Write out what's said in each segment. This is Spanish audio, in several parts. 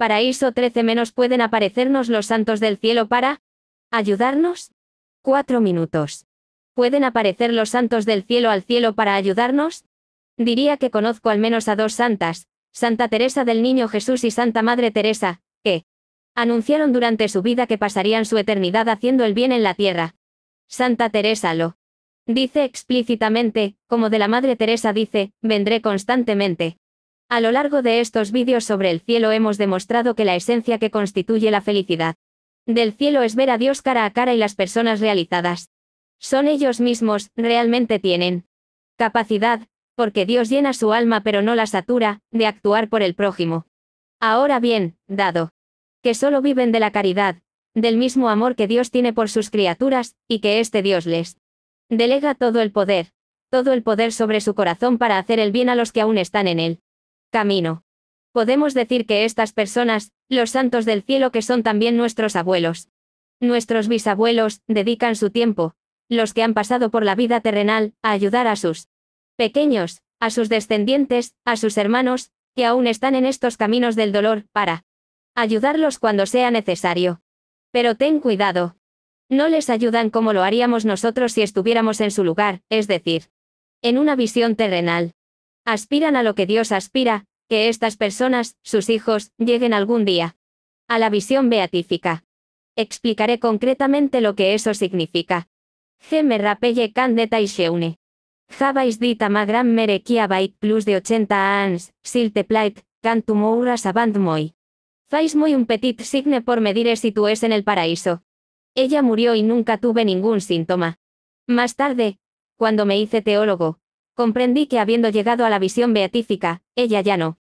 Paraíso 13 menos pueden aparecernos los santos del cielo para ayudarnos. Cuatro minutos. ¿Pueden aparecer los santos del cielo al cielo para ayudarnos? Diría que conozco al menos a dos santas, Santa Teresa del Niño Jesús y Santa Madre Teresa, que anunciaron durante su vida que pasarían su eternidad haciendo el bien en la tierra. Santa Teresa lo dice explícitamente, como de la Madre Teresa dice, vendré constantemente. A lo largo de estos vídeos sobre el cielo hemos demostrado que la esencia que constituye la felicidad del cielo es ver a Dios cara a cara y las personas realizadas. Son ellos mismos, realmente tienen capacidad, porque Dios llena su alma pero no la satura, de actuar por el prójimo. Ahora bien, dado que solo viven de la caridad, del mismo amor que Dios tiene por sus criaturas, y que este Dios les delega todo el poder, todo el poder sobre su corazón para hacer el bien a los que aún están en él camino. Podemos decir que estas personas, los santos del cielo que son también nuestros abuelos, nuestros bisabuelos, dedican su tiempo, los que han pasado por la vida terrenal, a ayudar a sus pequeños, a sus descendientes, a sus hermanos, que aún están en estos caminos del dolor, para ayudarlos cuando sea necesario. Pero ten cuidado. No les ayudan como lo haríamos nosotros si estuviéramos en su lugar, es decir, en una visión terrenal aspiran a lo que Dios aspira, que estas personas, sus hijos, lleguen algún día a la visión beatífica. Explicaré concretamente lo que eso significa. Geme rapelle candeta y sheune. Habais dit ma gran merequia bait plus de 80 ans, s'il te plait, tu ouras avant moi. Fais muy un petit signe por medir si tú es en el paraíso. Ella murió y nunca tuve ningún síntoma. Más tarde, cuando me hice teólogo, Comprendí que habiendo llegado a la visión beatífica, ella ya no.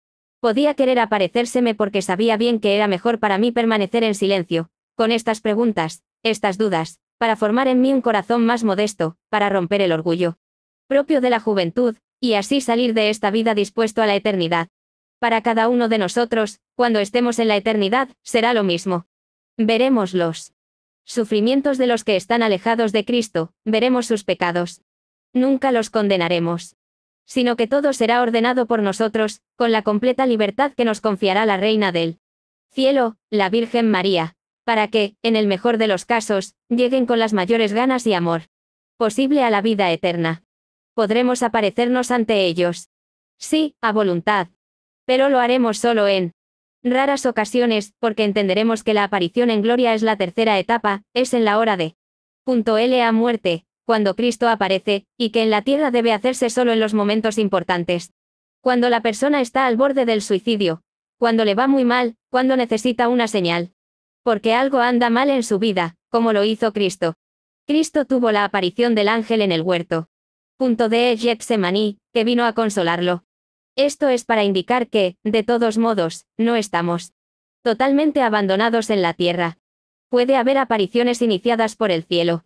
Podía querer aparecérseme porque sabía bien que era mejor para mí permanecer en silencio, con estas preguntas, estas dudas, para formar en mí un corazón más modesto, para romper el orgullo propio de la juventud, y así salir de esta vida dispuesto a la eternidad. Para cada uno de nosotros, cuando estemos en la eternidad, será lo mismo. Veremos los sufrimientos de los que están alejados de Cristo, veremos sus pecados nunca los condenaremos. Sino que todo será ordenado por nosotros, con la completa libertad que nos confiará la Reina del Cielo, la Virgen María, para que, en el mejor de los casos, lleguen con las mayores ganas y amor posible a la vida eterna. Podremos aparecernos ante ellos. Sí, a voluntad. Pero lo haremos solo en raras ocasiones, porque entenderemos que la aparición en gloria es la tercera etapa, es en la hora de. Punto L a muerte, cuando Cristo aparece, y que en la tierra debe hacerse solo en los momentos importantes. Cuando la persona está al borde del suicidio, cuando le va muy mal, cuando necesita una señal. Porque algo anda mal en su vida, como lo hizo Cristo. Cristo tuvo la aparición del ángel en el huerto. Punto de Getsemaní, que vino a consolarlo. Esto es para indicar que, de todos modos, no estamos totalmente abandonados en la tierra. Puede haber apariciones iniciadas por el cielo.